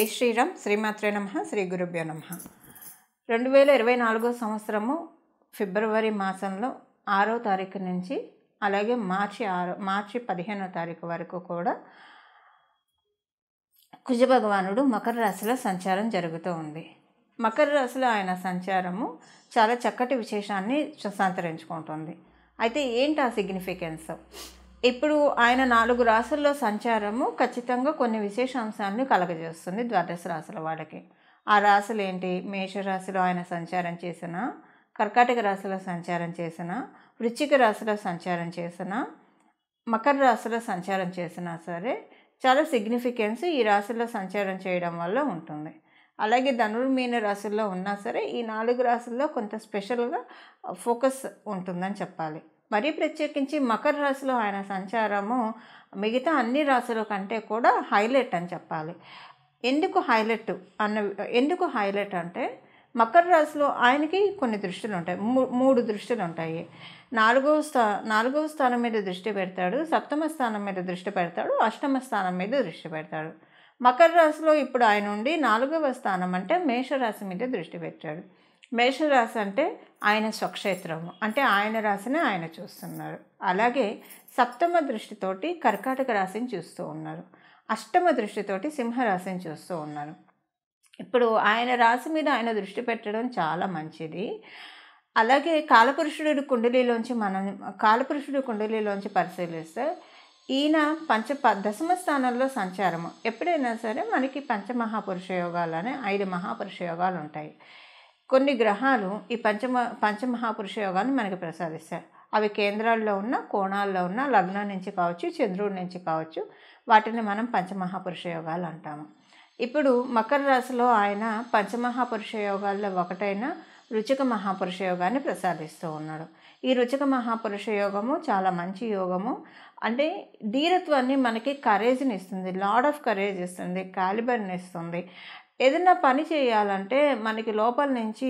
జై శ్రీరామ్ శ్రీమాత్రే నమ శ్రీ గురుభ్యో నమ రెండు వేల ఇరవై నాలుగో సంవత్సరము ఫిబ్రవరి మాసంలో ఆరో తారీఖు నుంచి అలాగే మార్చి ఆరో మార్చి పదిహేనో తారీఖు వరకు కూడా కుజ భగవానుడు మకర రాశిలో సంచారం జరుగుతూ ఉంది మకర రాశిలో ఆయన సంచారము చాలా చక్కటి విశేషాన్ని సంతరించుకుంటుంది అయితే ఏంటి ఆ సిగ్నిఫికెన్స్ ఇప్పుడు ఆయన నాలుగు రాసుల్లో సంచారము ఖచ్చితంగా కొన్ని అంశాలను కలగజేస్తుంది ద్వాదశ రాసుల వాళ్ళకి ఆ రాసులు ఏంటి మేషరాశిలో ఆయన సంచారం చేసిన కర్కాటక రాశిలో సంచారం చేసిన వృచ్చిక రాశిలో సంచారం చేసిన మకర రాశిలో సంచారం చేసినా సరే చాలా సిగ్నిఫికెన్స్ ఈ రాశుల్లో సంచారం చేయడం వల్ల ఉంటుంది అలాగే ధనుర్మీన రాశుల్లో ఉన్నా సరే ఈ నాలుగు రాశుల్లో కొంత స్పెషల్గా ఫోకస్ ఉంటుందని చెప్పాలి మరీ ప్రత్యేకించి మకర రాశిలో ఆయన సంచారము మిగతా అన్ని రాశుల కంటే కూడా హైలైట్ అని చెప్పాలి ఎందుకు హైలైట్ అన్న ఎందుకు హైలైట్ అంటే మకర రాశిలో ఆయనకి కొన్ని దృష్టిలు ఉంటాయి మూడు దృష్టిలు ఉంటాయి నాలుగవ స్థా నాలుగవ స్థానం మీద దృష్టి పెడతాడు సప్తమ స్థానం మీద దృష్టి పెడతాడు అష్టమ స్థానం మీద దృష్టి పెడతాడు మకర రాశిలో ఇప్పుడు ఆయన ఉండి నాలుగవ స్థానం అంటే మేషరాశి మీద దృష్టి పెట్టాడు మేషరాశి అంటే ఆయన స్వక్షేత్రము అంటే ఆయన రాశిని ఆయన చూస్తున్నారు అలాగే సప్తమ దృష్టితోటి కర్కాటక రాశిని చూస్తూ ఉన్నారు అష్టమ దృష్టితోటి సింహరాశిని చూస్తూ ఉన్నారు ఇప్పుడు ఆయన రాశి మీద ఆయన దృష్టి పెట్టడం చాలా మంచిది అలాగే కాలపురుషుడు కుండలిలోంచి మనం కాలపురుషుడు కుండలిలోంచి పరిశీలిస్తే ఈయన పంచ దశమ స్థానంలో సంచారము ఎప్పుడైనా సరే మనకి పంచమహాపురుష యోగాలు అనే ఐదు మహాపురుష యోగాలు ఉంటాయి కొన్ని గ్రహాలు ఈ పంచమ పంచమహాపురుష యోగాన్ని మనకి ప్రసాదిస్తాయి అవి కేంద్రాల్లో ఉన్న కోణాల్లో ఉన్న లగ్నం నుంచి కావచ్చు చంద్రుడి నుంచి కావచ్చు వాటిని మనం పంచమహాపురుష యోగాలు అంటాము ఇప్పుడు మకర రాశిలో ఆయన పంచమహాపురుష యోగాల్లో ఒకటైన రుచిక మహాపురుష యోగాన్ని ప్రసాదిస్తూ ఉన్నాడు ఈ రుచిక మహాపురుష యోగము చాలా మంచి యోగము అంటే ధీరత్వాన్ని మనకి కరేజ్ని ఇస్తుంది లాడ్ ఆఫ్ కరేజ్ ఇస్తుంది కాలిబర్ని ఇస్తుంది ఏదైనా పని చేయాలంటే మనకి లోపల నుంచి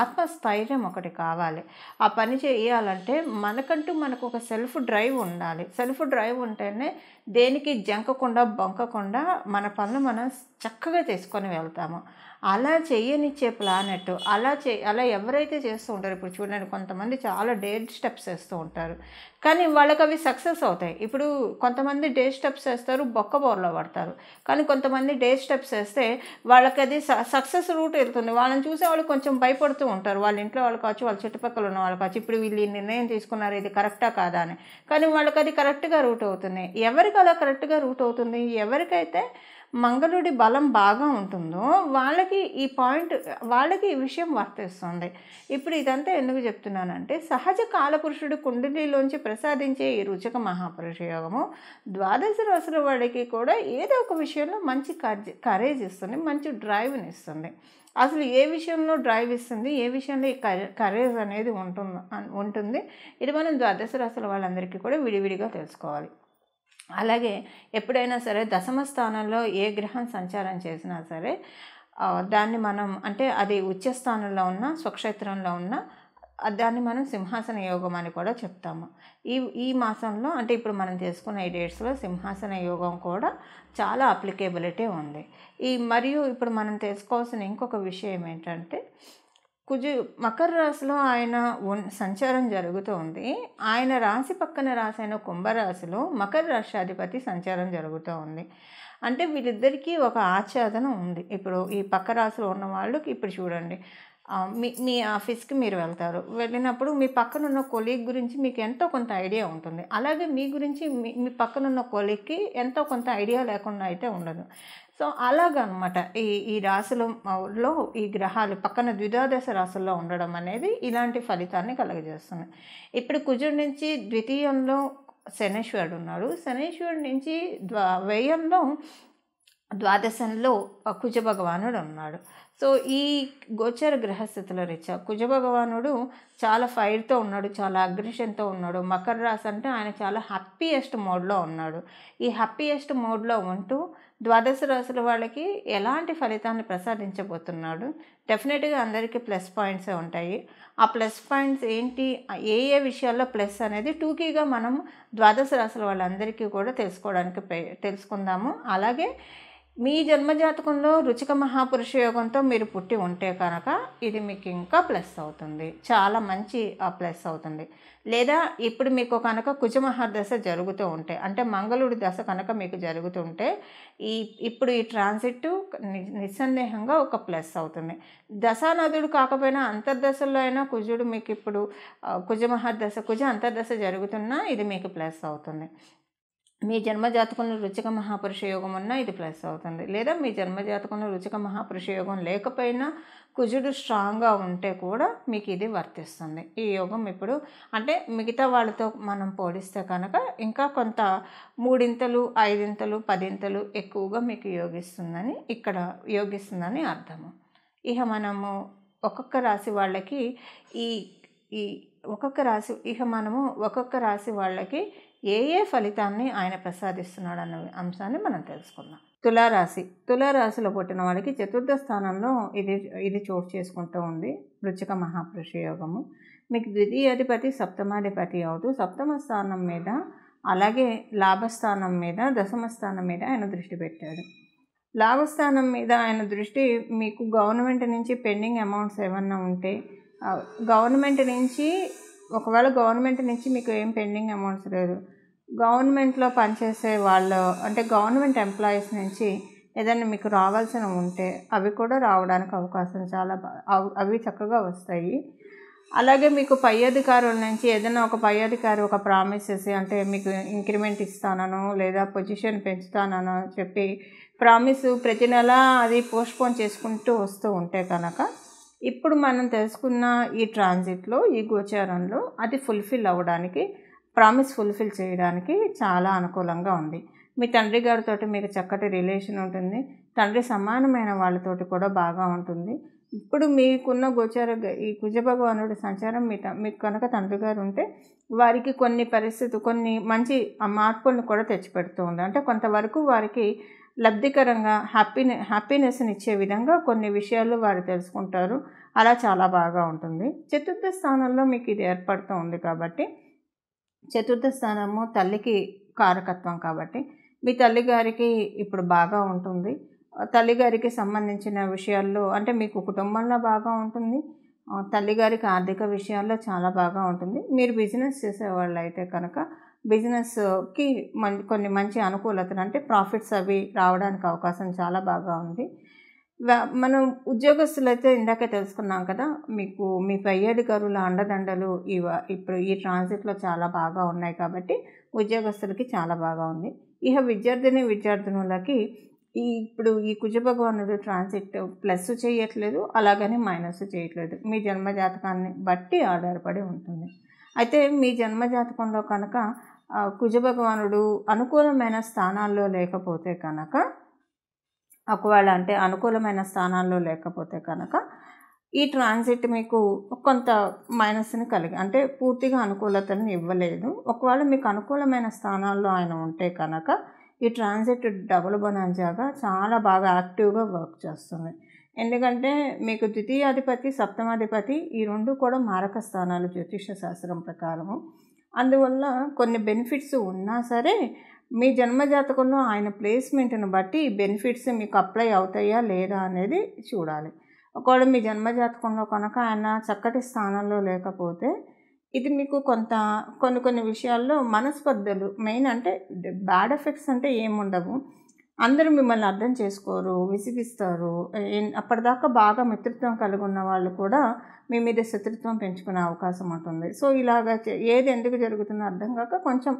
ఆత్మస్థైర్యం ఒకటి కావాలి ఆ పని చేయాలంటే మనకంటూ మనకు ఒక సెల్ఫ్ డ్రైవ్ ఉండాలి సెల్ఫ్ డ్రైవ్ ఉంటేనే దేనికి జంకకుండా బొంకకుండా మన పనులు మనం చక్కగా తీసుకొని వెళ్తాము అలా చేయనిచ్చే ప్లానెట్ అలా చే అలా ఎవరైతే చేస్తూ ఉంటారు ఇప్పుడు చూడండి కొంతమంది చాలా డేట్ స్టెప్స్ వేస్తూ ఉంటారు కానీ వాళ్ళకి అవి సక్సెస్ అవుతాయి ఇప్పుడు కొంతమంది డే స్టెప్స్ వేస్తారు బొక్క బోర్లో పడతారు కానీ కొంతమంది డే స్టెప్స్ వేస్తే వాళ్ళకి అది సక్సెస్ రూట్ వెళ్తుంది వాళ్ళని చూసే వాళ్ళు కొంచెం భయపడుతూ ఉంటారు వాళ్ళ ఇంట్లో వాళ్ళు కావచ్చు వాళ్ళ చుట్టుపక్కల ఉన్న వాళ్ళు కావచ్చు ఇప్పుడు వీళ్ళు నిర్ణయం తీసుకున్నారు ఇది కరెక్టా కాదా అని కానీ వాళ్ళకి అది కరెక్ట్గా రూట్ అవుతుంది ఎవరికి అలా కరెక్ట్గా రూట్ అవుతుంది ఎవరికైతే మంగళుడి బలం బాగా ఉంటుందో వాళ్ళకి ఈ పాయింట్ వాళ్ళకి ఈ విషయం వర్తిస్తుంది ఇప్పుడు ఇదంతా ఎందుకు చెప్తున్నానంటే సహజ కాలపురుషుడు కుండలిలోంచి ప్రసాదించే ఈ రుచక మహాపురుష యోగము ద్వాదశ రసుల వాడికి కూడా ఏదో ఒక విషయంలో మంచి కరేజ్ ఇస్తుంది మంచి డ్రైవ్ని ఇస్తుంది అసలు ఏ విషయంలో డ్రైవ్ ఇస్తుంది ఏ విషయంలో ఈ కరేజ్ అనేది ఉంటుంది ఉంటుంది ఇది మనం ద్వాదశ రసుల వాళ్ళందరికీ కూడా విడివిడిగా తెలుసుకోవాలి అలాగే ఎప్పుడైనా సరే దశమ స్థానంలో ఏ గ్రహం సంచారం చేసినా సరే దాన్ని మనం అంటే అది ఉచ్చస్థానంలో స్థానంలో ఉన్న స్వక్షేత్రంలో ఉన్న దాన్ని మనం సింహాసన యోగం అని కూడా చెప్తాము ఈ ఈ మాసంలో అంటే ఇప్పుడు మనం తీసుకున్న ఈ డేట్స్లో సింహాసన యోగం కూడా చాలా అప్లికేబిలిటీ ఉంది ఈ మరియు ఇప్పుడు మనం తెలుసుకోవాల్సిన ఇంకొక విషయం ఏంటంటే కుజు మకర రాశిలో ఆయన సంచారం జరుగుతోంది ఆయన రాశి పక్కన రాసైన కుంభరాశిలో మకర రాశాధిపతి సంచారం జరుగుతూ ఉంది అంటే వీళ్ళిద్దరికీ ఒక ఆచ్ఛాదన ఉంది ఇప్పుడు ఈ పక్క రాశిలో ఉన్న వాళ్ళకి ఇప్పుడు చూడండి మీ మీ ఆఫీస్కి మీరు వెళ్తారు వెళ్ళినప్పుడు మీ పక్కన ఉన్న కొలీగ్ గురించి మీకు ఎంతో కొంత ఐడియా ఉంటుంది అలాగే మీ గురించి మీ మీ పక్కనున్న కొలీగ్కి ఎంతో కొంత ఐడియా లేకుండా అయితే ఉండదు సో అలాగనమాట ఈ ఈ రాశులలో ఈ గ్రహాలు పక్కన ద్విదాదశ రాశుల్లో ఉండడం అనేది ఇలాంటి ఫలితాన్ని కలగజేస్తుంది ఇప్పుడు కుజుడి నుంచి ద్వితీయంలో శనేశ్వరుడు ఉన్నాడు శనేశ్వరుడు నుంచి ద్వా వ్యయంలో ద్వాదశంలో కుజ భగవానుడు ఉన్నాడు సో ఈ గోచర గ్రహస్థితుల రిచా కుజ భగవానుడు చాలా ఫైర్తో ఉన్నాడు చాలా అగ్రెషన్తో ఉన్నాడు మకర రాశి అంటే ఆయన చాలా హ్యాపీయెస్ట్ మోడ్లో ఉన్నాడు ఈ హ్యాపీయెస్ట్ మోడ్లో ఉంటూ ద్వాదశ రాశుల వాళ్ళకి ఎలాంటి ఫలితాన్ని ప్రసాదించబోతున్నాడు డెఫినెట్గా అందరికీ ప్లస్ పాయింట్స్ ఉంటాయి ఆ ప్లస్ పాయింట్స్ ఏంటి ఏ ఏ విషయాల్లో ప్లస్ అనేది టూకీగా మనం ద్వాదశ రాశుల వాళ్ళందరికీ కూడా తెలుసుకోవడానికి తెలుసుకుందాము అలాగే మీ జన్మజాతకంలో రుచిక మహాపురుష యోగంతో మీరు పుట్టి ఉంటే కనుక ఇది మీకు ఇంకా ప్లస్ అవుతుంది చాలా మంచి ప్లస్ అవుతుంది లేదా ఇప్పుడు మీకు కనుక కుజమహాదశ జరుగుతూ ఉంటే అంటే మంగళుడి దశ కనుక మీకు జరుగుతుంటే ఈ ఇప్పుడు ఈ ట్రాన్సిట్ నిస్సందేహంగా ఒక ప్లస్ అవుతుంది దశానదుడు కాకపోయినా అంతర్దశలో అయినా కుజుడు మీకు ఇప్పుడు కుజమహాదశ కుజ అంతర్దశ జరుగుతున్నా ఇది మీకు ప్లస్ అవుతుంది మీ జన్మజాతకంలో రుచిక మహాపురుష యోగం ఉన్నా ఇది ప్లస్ అవుతుంది లేదా మీ జన్మజాతకంలో రుచిక మహాపురుష యోగం లేకపోయినా కుజుడు స్ట్రాంగ్గా ఉంటే కూడా మీకు ఇది వర్తిస్తుంది ఈ యోగం ఇప్పుడు అంటే మిగతా వాళ్ళతో మనం పోలిస్తే కనుక ఇంకా కొంత మూడింతలు ఐదింతలు పదింతలు ఎక్కువగా మీకు యోగిస్తుందని ఇక్కడ యోగిస్తుందని అర్థము ఇక మనము ఒక్కొక్క రాశి వాళ్ళకి ఈ ఈ ఒక్కొక్క రాశి ఇక మనము ఒక్కొక్క రాశి వాళ్ళకి ఏ ఏ ఫలితాన్ని ఆయన ప్రసాదిస్తున్నాడు అన్న అంశాన్ని మనం తెలుసుకుందాం తులారాశి తులారాశిలో పుట్టిన వాళ్ళకి చతుర్థ స్థానంలో ఇది ఇది చోటు చేసుకుంటూ ఉంది వృచ్చిక యోగము మీకు ద్వితీయాధిపతి సప్తమాధిపతి అవుతూ సప్తమ స్థానం మీద అలాగే లాభస్థానం మీద దశమ స్థానం మీద ఆయన దృష్టి పెట్టాడు లాభస్థానం మీద ఆయన దృష్టి మీకు గవర్నమెంట్ నుంచి పెండింగ్ అమౌంట్స్ ఏమన్నా ఉంటే గవర్నమెంట్ నుంచి ఒకవేళ గవర్నమెంట్ నుంచి మీకు ఏం పెండింగ్ అమౌంట్స్ లేదు గవర్నమెంట్లో పనిచేసే వాళ్ళు అంటే గవర్నమెంట్ ఎంప్లాయీస్ నుంచి ఏదైనా మీకు రావాల్సిన ఉంటే అవి కూడా రావడానికి అవకాశం చాలా అవి చక్కగా వస్తాయి అలాగే మీకు పై అధికారుల నుంచి ఏదైనా ఒక పై అధికారి ఒక ప్రామిస్ చేసి అంటే మీకు ఇంక్రిమెంట్ ఇస్తానను లేదా పొజిషన్ పెంచుతానను చెప్పి ప్రామిస్ ప్రతి నెల అది పోస్ట్పోన్ చేసుకుంటూ వస్తూ ఉంటే కనుక ఇప్పుడు మనం తెలుసుకున్న ఈ ట్రాన్జిట్లో ఈ గోచారంలో అది ఫుల్ఫిల్ అవ్వడానికి ప్రామిస్ ఫుల్ఫిల్ చేయడానికి చాలా అనుకూలంగా ఉంది మీ తండ్రి గారితో మీకు చక్కటి రిలేషన్ ఉంటుంది తండ్రి సమానమైన వాళ్ళతోటి కూడా బాగా ఉంటుంది ఇప్పుడు మీకున్న గోచార ఈ కుజభగవానుడి సంచారం మీ మీకు కనుక తండ్రి గారు ఉంటే వారికి కొన్ని పరిస్థితి కొన్ని మంచి మార్పులను కూడా తెచ్చిపెడుతూ ఉంది అంటే కొంతవరకు వారికి లబ్ధికరంగా హ్యాపీనె హ్యాపీనెస్ని ఇచ్చే విధంగా కొన్ని విషయాలు వారు తెలుసుకుంటారు అలా చాలా బాగా ఉంటుంది చతుర్థ స్థానంలో మీకు ఇది ఏర్పడుతూ ఉంది కాబట్టి చతుర్థ స్థానము తల్లికి కారకత్వం కాబట్టి మీ తల్లిగారికి ఇప్పుడు బాగా ఉంటుంది తల్లిగారికి సంబంధించిన విషయాల్లో అంటే మీకు కుటుంబంలో బాగా ఉంటుంది తల్లిగారికి ఆర్థిక విషయాల్లో చాలా బాగా ఉంటుంది మీరు బిజినెస్ చేసేవాళ్ళు అయితే కనుక బిజినెస్కి మన్ కొన్ని మంచి అనుకూలతలు అంటే ప్రాఫిట్స్ అవి రావడానికి అవకాశం చాలా బాగా ఉంది మనం ఉద్యోగస్తులు అయితే ఇందాకే తెలుసుకున్నాం కదా మీకు మీ పై అధికారుల అండదండలు ఇవ ఇప్పుడు ఈ ట్రాన్సిట్లో చాలా బాగా ఉన్నాయి కాబట్టి ఉద్యోగస్తులకి చాలా బాగా ఉంది ఇక విద్యార్థిని విద్యార్థినులకి ఈ ఇప్పుడు ఈ కుజభగవానుడు ట్రాన్సిట్ ప్లస్ చేయట్లేదు అలాగని మైనస్ చేయట్లేదు మీ జన్మజాతకాన్ని బట్టి ఆధారపడి ఉంటుంది అయితే మీ జన్మజాతకంలో కనుక కుజభగవానుడు అనుకూలమైన స్థానాల్లో లేకపోతే కనుక ఒకవేళ అంటే అనుకూలమైన స్థానాల్లో లేకపోతే కనుక ఈ ట్రాన్సిట్ మీకు కొంత మైనస్ని కలిగి అంటే పూర్తిగా అనుకూలతను ఇవ్వలేదు ఒకవేళ మీకు అనుకూలమైన స్థానాల్లో ఆయన ఉంటే కనుక ఈ ట్రాన్సిట్ డబుల్ బనాజాగా చాలా బాగా యాక్టివ్గా వర్క్ చేస్తుంది ఎందుకంటే మీకు ద్వితీయాధిపతి సప్తమాధిపతి ఈ రెండు కూడా మారక స్థానాలు జ్యోతిష శాస్త్రం ప్రకారము అందువల్ల కొన్ని బెనిఫిట్స్ ఉన్నా సరే మీ జన్మజాతకంలో ఆయన ప్లేస్మెంట్ను బట్టి బెనిఫిట్స్ మీకు అప్లై అవుతాయా లేదా అనేది చూడాలి ఒకవేళ మీ జన్మజాతకంలో కనుక ఆయన చక్కటి స్థానంలో లేకపోతే ఇది మీకు కొంత కొన్ని కొన్ని విషయాల్లో మనస్పర్ధలు మెయిన్ అంటే బ్యాడ్ ఎఫెక్ట్స్ అంటే ఏముండవు అందరూ మిమ్మల్ని అర్థం చేసుకోరు విసిగిస్తారు అప్పటిదాకా బాగా మిత్రత్వం కలిగి ఉన్న వాళ్ళు కూడా మీ మీద శత్రుత్వం పెంచుకునే అవకాశం ఉంటుంది సో ఇలాగా ఏది ఎందుకు జరుగుతుందో అర్థం కాక కొంచెం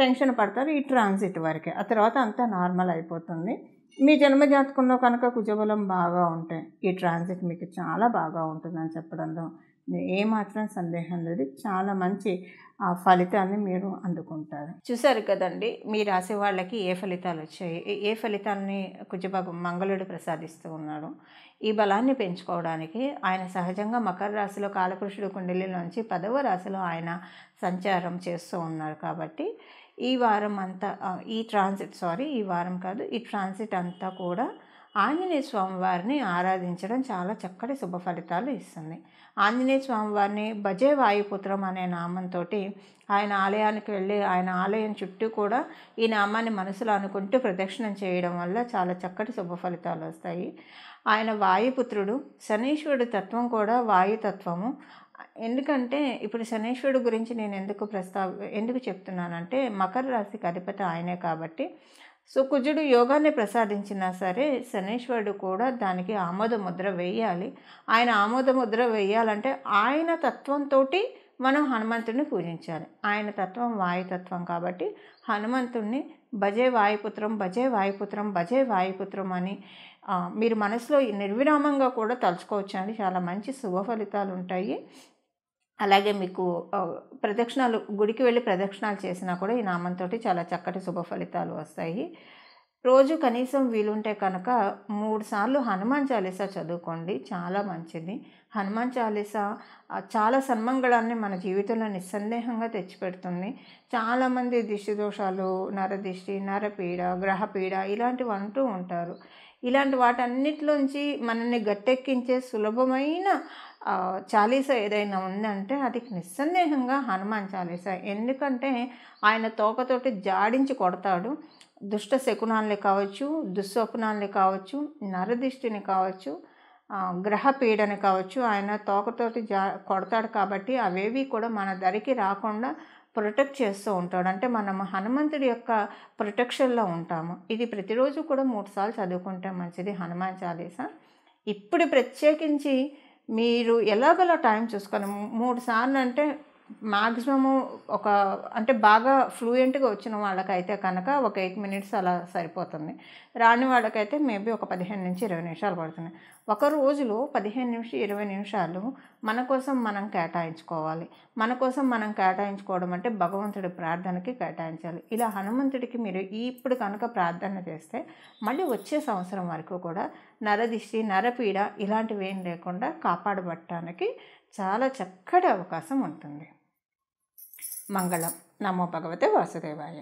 టెన్షన్ పడతారు ఈ ట్రాన్సిట్ వరకే ఆ తర్వాత అంతా నార్మల్ అయిపోతుంది మీ జన్మజాతకంలో కనుక కుజబలం బాగా ఉంటే ఈ ట్రాన్సిట్ మీకు చాలా బాగా ఉంటుందని చెప్పడంలో ఏమాత్రం సందేహం లేదు చాలా మంచి ఆ ఫలితాన్ని మీరు అందుకుంటారు చూసారు కదండి మీ రాసే వాళ్ళకి ఏ ఫలితాలు వచ్చాయి ఏ ఫలితాలని కుజభాగం మంగళుడు ప్రసాదిస్తూ ఉన్నాడు ఈ బలాన్ని పెంచుకోవడానికి ఆయన సహజంగా మకర రాశిలో కాలపురుషుడు కుండలిలోంచి పదవ రాశిలో ఆయన సంచారం చేస్తూ ఉన్నారు కాబట్టి ఈ వారం అంతా ఈ ట్రాన్సిట్ సారీ ఈ వారం కాదు ఈ ట్రాన్సిట్ అంతా కూడా ఆంజనేయ స్వామివారిని ఆరాధించడం చాలా చక్కటి శుభ ఫలితాలు ఇస్తుంది ఆంజనేయ స్వామివారిని భజే వాయుపుత్రం అనే నామంతో ఆయన ఆలయానికి వెళ్ళి ఆయన ఆలయం చుట్టూ కూడా ఈ నామాన్ని మనసులో అనుకుంటూ ప్రదక్షిణం చేయడం వల్ల చాలా చక్కటి శుభ ఫలితాలు వస్తాయి ఆయన వాయుపుత్రుడు శనీశ్వరుడి తత్వం కూడా వాయుతత్వము ఎందుకంటే ఇప్పుడు శనీశ్వరుడు గురించి నేను ఎందుకు ప్రస్తావ ఎందుకు చెప్తున్నానంటే మకర రాశికి అధిపతి ఆయనే కాబట్టి సో కుజుడు యోగాన్ని ప్రసాదించినా సరే శనీశ్వరుడు కూడా దానికి ఆమోద ముద్ర వేయాలి ఆయన ఆమోద ముద్ర వేయాలంటే ఆయన తత్వంతో మనం హనుమంతుడిని పూజించాలి ఆయన తత్వం వాయుతత్వం కాబట్టి హనుమంతుడిని భజే వాయుపుత్రం భజే వాయుపుత్రం భజే వాయుపుత్రం అని మీరు మనసులో నిర్విరామంగా కూడా తలుచుకోవచ్చు అండి చాలా మంచి శుభ ఫలితాలు ఉంటాయి అలాగే మీకు ప్రదక్షిణాలు గుడికి వెళ్ళి ప్రదక్షిణాలు చేసినా కూడా ఈ నామంతో చాలా చక్కటి శుభ ఫలితాలు వస్తాయి రోజు కనీసం వీలుంటే కనుక మూడు సార్లు హనుమాన్ చాలీసా చదువుకోండి చాలా మంచిది హనుమాన్ చాలీసా చాలా సన్మంగళాన్ని మన జీవితంలో నిస్సందేహంగా తెచ్చిపెడుతుంది చాలామంది దిష్టి దోషాలు నరదిష్టి నరపీడ గ్రహపీడ ఇలాంటివి అంటూ ఉంటారు ఇలాంటి వాటన్నిటిలోంచి మనల్ని గట్టెక్కించే సులభమైన చాలీస ఏదైనా ఉందంటే అది నిస్సందేహంగా హనుమాన్ చాలీస ఎందుకంటే ఆయన తోకతోటి జాడించి కొడతాడు దుష్ట శకునాల్ని కావచ్చు దుస్వప్నాల్ని కావచ్చు నరదిష్టిని కావచ్చు గ్రహ పీడని కావచ్చు ఆయన తోకతోటి జా కొడతాడు కాబట్టి అవేవి కూడా మన ధరికి రాకుండా ప్రొటెక్ట్ చేస్తూ ఉంటాడు అంటే మనం హనుమంతుడి యొక్క ప్రొటెక్షన్లో ఉంటాము ఇది ప్రతిరోజు కూడా మూడు సార్లు చదువుకుంటే మంచిది హనుమాన్ చాలీస ఇప్పుడు ప్రత్యేకించి మీరు ఎలాగోలా టైం చూసుకొని మూడు సార్లు అంటే మాక్సిమము ఒక అంటే బాగా ఫ్లూయెంట్గా వచ్చిన వాళ్ళకైతే కనుక ఒక ఎయిట్ మినిట్స్ అలా సరిపోతుంది రాని వాళ్ళకైతే మేబీ ఒక పదిహేను నుంచి ఇరవై నిమిషాలు పడుతుంది ఒక రోజులో పదిహేను నిమిషం ఇరవై నిమిషాలు మన కోసం మనం కేటాయించుకోవాలి మన కోసం మనం కేటాయించుకోవడం అంటే భగవంతుడి ప్రార్థనకి కేటాయించాలి ఇలా హనుమంతుడికి మీరు ఇప్పుడు కనుక ప్రార్థన చేస్తే మళ్ళీ వచ్చే సంవత్సరం వరకు కూడా నరదిష్టి నరపీడ ఇలాంటివి ఏం లేకుండా కాపాడబట్టడానికి చాలా చక్కటి అవకాశం ఉంటుంది మంగళం నమో భగవతే వాసుదేవాయ